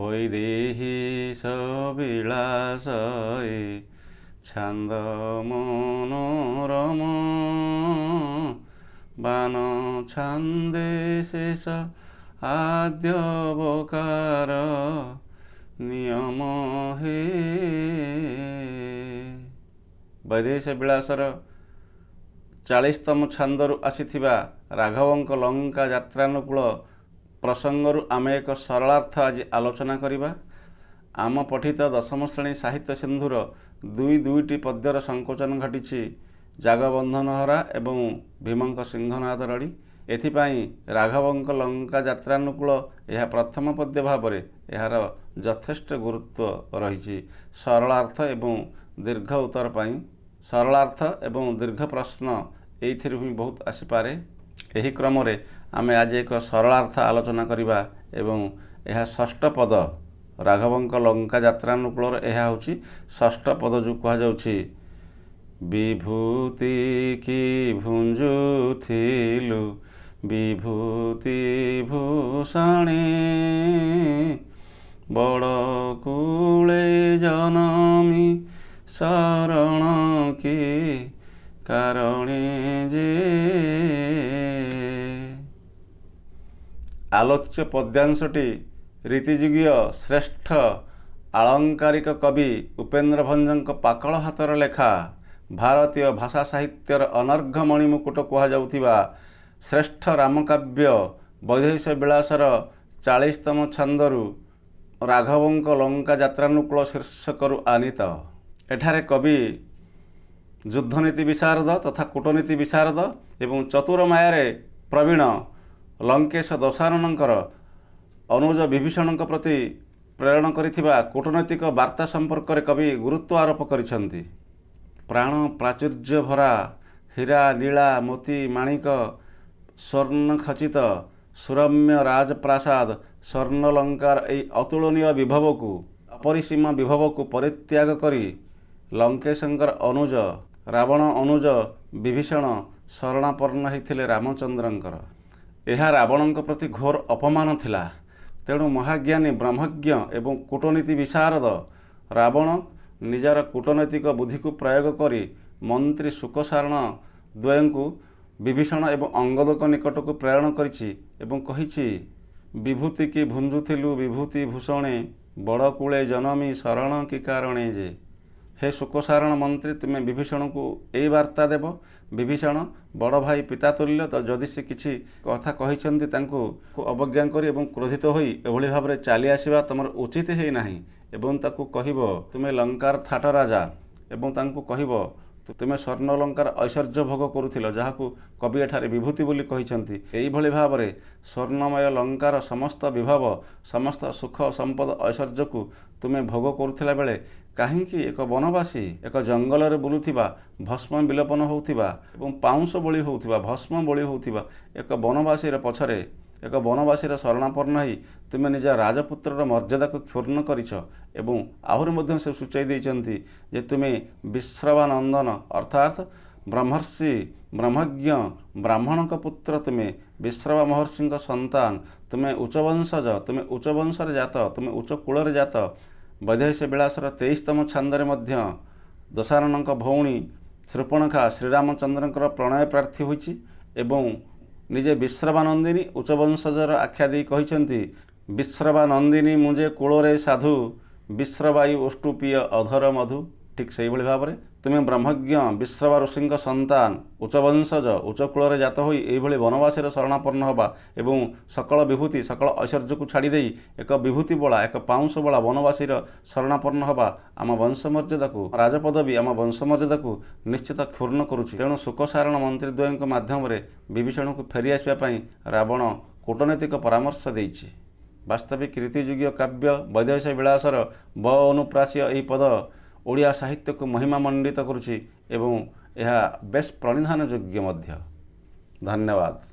वैदेशी Silas छन्द मनोरम बान छन्दे शेष आद्यवकार नियम हे वैदेश विलासर चालिसतम छान्दु आसिति राघवको लङ्काानुकूल ପ୍ରସଙ୍ଗରୁ ଆମେ ଏକ ସରଳାର୍ଥ ଆଜି ଆଲୋଚନା କରିବା ଆମ ପଠିତ ଦଶମ ଶ୍ରେଣୀ ସାହିତ୍ୟ ସିନ୍ଧୁର ଦୁଇ ଦୁଇଟି ପଦ୍ୟର ସଂକୋଚନ ଘଟିଛି ଜାଗବନ୍ଧନ ହରା ଏବଂ ଭୀମଙ୍କ ସିଂହନାଦ ରଡ଼ି ଏଥିପାଇଁ ରାଘବଙ୍କ ଲଙ୍କା ଯାତ୍ରାନୁକୂଳ ଏହା ପ୍ରଥମ ପଦ୍ୟ ଭାବରେ ଏହାର ଯଥେଷ୍ଟ ଗୁରୁତ୍ୱ ରହିଛି ସରଳାର୍ଥ ଏବଂ ଦୀର୍ଘ ଉତ୍ତର ପାଇଁ ସରଳାର୍ଥ ଏବଂ ଦୀର୍ଘ ପ୍ରଶ୍ନ ଏଇଥିରୁ ହିଁ ବହୁତ ଆସିପାରେ ଏହି କ୍ରମରେ ଆମେ ଆଜି ଏକ ସରଳାର୍ଥ ଆଲୋଚନା କରିବା ଏବଂ ଏହା ଷଷ୍ଠ ପଦ ରାଘବଙ୍କ ଲଙ୍କା ଯାତ୍ରା ଅନୁକୂଳରେ ଏହା ହେଉଛି ଷଷ୍ଠ ପଦ ଯେଉଁ କୁହାଯାଉଛି ବିଭୂତି କି ଭୁଞ୍ଜୁଥିଲୁ ବିଭୂତି ଭୂଷଣୀ ବଡ଼ କୂଳେ ଜନମି ଶରଣ କି କାରଣୀ ଯେ ଆଲୋଚ୍ୟ ପଦ୍ୟାଂଶଟି ରୀତିଯୁଗୀୟ ଶ୍ରେଷ୍ଠ ଆଳଙ୍କାରିକ କବି ଉପେନ୍ଦ୍ର ଭଞ୍ଜଙ୍କ ପାକଳ ହାତର ଲେଖା ଭାରତୀୟ ଭାଷା ସାହିତ୍ୟର ଅନର୍ଘମଣି ମୁକୁଟ କୁହାଯାଉଥିବା ଶ୍ରେଷ୍ଠ ରାମକାବ୍ୟ ବୈଦେଶ ବିଳାସର ଚାଳିଶତମ ଛାନ୍ଦରୁ ରାଘବଙ୍କ ଲଙ୍କା ଯାତ୍ରାନୁକୂଳ ଶୀର୍ଷକରୁ ଆନିତ ଏଠାରେ କବି ଯୁଦ୍ଧନୀତି ବିଶାରଦ ତଥା କୂଟନୀତି ବିଶାରଦ ଏବଂ ଚତୁର ମାୟାରେ ପ୍ରବୀଣ ଲଙ୍କେଶ ଦଶାରଣଙ୍କର ଅନୁଜ ବିଭୀଷଣଙ୍କ ପ୍ରତି ପ୍ରେରଣ କରିଥିବା କୂଟନୈତିକ ବାର୍ତ୍ତା ସମ୍ପର୍କରେ କବି ଗୁରୁତ୍ୱ ଆରୋପ କରିଛନ୍ତି ପ୍ରାଣ ପ୍ରାଚୁର୍ଯ୍ୟ ଭରା ହୀରା ନୀଳା ମୋତି ମାଣିକ ସ୍ୱର୍ଣ୍ଣଖଚିତ ସୁରମ୍ୟ ରାଜପ୍ରାସାଦ ସ୍ୱର୍ଣ୍ଣଲଙ୍କାର ଏହି ଅତୁଳନୀୟ ବିଭବକୁ ଅପରିସୀମ ବିଭବକୁ ପରିତ୍ୟାଗ କରି ଲଙ୍କେଶଙ୍କର ଅନୁଜ ରାବଣ ଅନୁଜ ବିଭୀଷଣ ଶରଣାପନ୍ନ ହୋଇଥିଲେ ରାମଚନ୍ଦ୍ରଙ୍କର ଏହା ରାବଣଙ୍କ ପ୍ରତି ଘୋର ଅପମାନ ଥିଲା ତେଣୁ ମହାଜ୍ଞାନୀ ବ୍ରହ୍ମଜ୍ଞ ଏବଂ କୂଟନୀତି ବିଶାରଦ ରାବଣ ନିଜର କୂଟନୈତିକ ବୁଦ୍ଧିକୁ ପ୍ରୟୋଗ କରି ମନ୍ତ୍ରୀ ଶୁକସାରଣ ଦ୍ୱୟଙ୍କୁ ବିଭୀଷଣ ଏବଂ ଅଙ୍ଗଦଙ୍କ ନିକଟକୁ ପ୍ରେରଣ କରିଛି ଏବଂ କହିଛି ବିଭୂତି କି ଭୁଞ୍ଜୁଥିଲୁ ବିଭୂତି ଭୂଷଣେ ବଡ଼ କୂଳେ ଜନମି ଶରଣ କି କାରଣେ ଯେ ହେ ଶୋକସାରଣ ମନ୍ତ୍ରୀ ତୁମେ ବିଭୀଷଣକୁ ଏଇ ବାର୍ତ୍ତା ଦେବ ବିଭୀଷଣ ବଡ଼ ଭାଇ ପିତା ତୁଲ୍ୟ ତ ଯଦି ସେ କିଛି କଥା କହିଛନ୍ତି ତାଙ୍କୁ ଅବଜ୍ଞା କରି ଏବଂ କ୍ରୋଧିତ ହୋଇ ଏଭଳି ଭାବରେ ଚାଲି ଆସିବା ତୁମର ଉଚିତ ହେଇନାହିଁ ଏବଂ ତାକୁ କହିବ ତୁମେ ଲଙ୍କାର ଥାଟ ରାଜା ଏବଂ ତାଙ୍କୁ କହିବ ତୁମେ ସ୍ୱର୍ଣ୍ଣ ଅଳଙ୍କାର ଐଶ୍ୱର୍ଯ୍ୟ ଭୋଗ କରୁଥିଲ ଯାହାକୁ କବି ଏଠାରେ ବିଭୂତି ବୋଲି କହିଛନ୍ତି ଏହିଭଳି ଭାବରେ ସ୍ୱର୍ଣ୍ଣମୟ ଲଙ୍କାର ସମସ୍ତ ବିଭବ ସମସ୍ତ ସୁଖ ସମ୍ପଦ ଐଶ୍ୱର୍ଯ୍ୟକୁ ତୁମେ ଭୋଗ କରୁଥିଲା ବେଳେ କାହିଁକି ଏକ ବନବାସୀ ଏକ ଜଙ୍ଗଲରେ ବୁଲୁଥିବା ଭସ୍ମ ବିଲୋପନ ହେଉଥିବା ଏବଂ ପାଉଁଶ ବଳି ହେଉଥିବା ଭସ୍ମ ବଳି ହେଉଥିବା ଏକ ବନବାସୀର ପଛରେ ଏକ ବନବାସୀର ଶରଣାପନ୍ନ ହୋଇ ତୁମେ ନିଜ ରାଜପୁତ୍ରର ମର୍ଯ୍ୟାଦାକୁ କ୍ଷୁର୍ଣ୍ଣ କରିଛ ଏବଂ ଆହୁରି ମଧ୍ୟ ସେ ସୂଚାଇ ଦେଇଛନ୍ତି ଯେ ତୁମେ ବିଶ୍ରବାନନ୍ଦନ ଅର୍ଥାତ୍ ବ୍ରହ୍ମର୍ଷି ବ୍ରହ୍ମଜ୍ଞ ବ୍ରାହ୍ମଣଙ୍କ ପୁତ୍ର ତୁମେ ବିଶ୍ରବା ମହର୍ଷିଙ୍କ ସନ୍ତାନ ତୁମେ ଉଚ୍ଚବଂଶଜ ତୁମେ ଉଚ୍ଚବଂଶରେ ଜାତ ତୁମେ ଉଚ୍ଚକୂଳରେ ଜାତ ବୈଦେଶ ବିଳାସର ତେଇଶତମ ଛାନ୍ଦରେ ମଧ୍ୟ ଦଶାରଣଙ୍କ ଭଉଣୀ ଶ୍ରୀପଣଖା ଶ୍ରୀରାମଚନ୍ଦ୍ରଙ୍କର ପ୍ରଣୟ ପ୍ରାର୍ଥୀ ହୋଇଛି ଏବଂ ନିଜେ ବିଶ୍ରବାନନ୍ଦିନୀ ଉଚ୍ଚବଂଶଜର ଆଖ୍ୟା ଦେଇ କହିଛନ୍ତି ବିଶ୍ରବାନନ୍ଦିନୀ ମୁଁ ଯେ କୂଳରେ ସାଧୁ ବିଶ୍ରବାୟୁ ଉଷ୍ଟୁପିୟ ଅଧର ମଧୁ ଠିକ୍ ସେହିଭଳି ଭାବରେ ତୁମେ ବ୍ରହ୍ମଜ୍ଞ ବିଶ୍ରବା ଋଷିଙ୍କ ସନ୍ତାନ ଉଚ୍ଚବଂଶଜ କୂଳରେ ଜାତ ହୋଇ ଏହିଭଳି ବନବାସୀର ଶରଣାପନ୍ନ ହେବା ଏବଂ ସକଳ ବିଭୂତି ସକଳ ଐଶ୍ୱର୍ଯ୍ୟକୁ ଛାଡ଼ିଦେଇ ଏକ ବିଭୂତି ବଳା ଏକ ପାଉଁଶ ବଳା ବନବାସୀର ଶରଣାପନ୍ନ ହେବା ଆମ ବଂଶମର୍ଯ୍ୟାଦାକୁ ରାଜପଦବୀ ଆମ ବଂଶମର୍ଯ୍ୟାଦାକୁ ନିଶ୍ଚିତ କ୍ଷୁର୍ଣ୍ଣ କରୁଛି ତେଣୁ ଶୋକସାରଣ ମନ୍ତ୍ରୀଦ୍ୱୟଙ୍କ ମାଧ୍ୟମରେ ବିଭୀଷଣକୁ ଫେରିଆସିବା ପାଇଁ ରାବଣ କୂଟନୈତିକ ପରାମର୍ଶ ଦେଇଛି ବାସ୍ତବିକ କୀର୍ତ୍ତିଯୁଗୀୟ କାବ୍ୟ ବୈଦେଶ ବିଳାସର ବ ଅନୁପ୍ରାସୀୟ ଏହି ପଦ ଓଡ଼ିଆ ସାହିତ୍ୟକୁ ମହିମା ମଣ୍ଡିତ କରୁଛି ଏବଂ ଏହା ବେଶ୍ ପ୍ରଣିଧାନ ଯୋଗ୍ୟ ମଧ୍ୟ ଧନ୍ୟବାଦ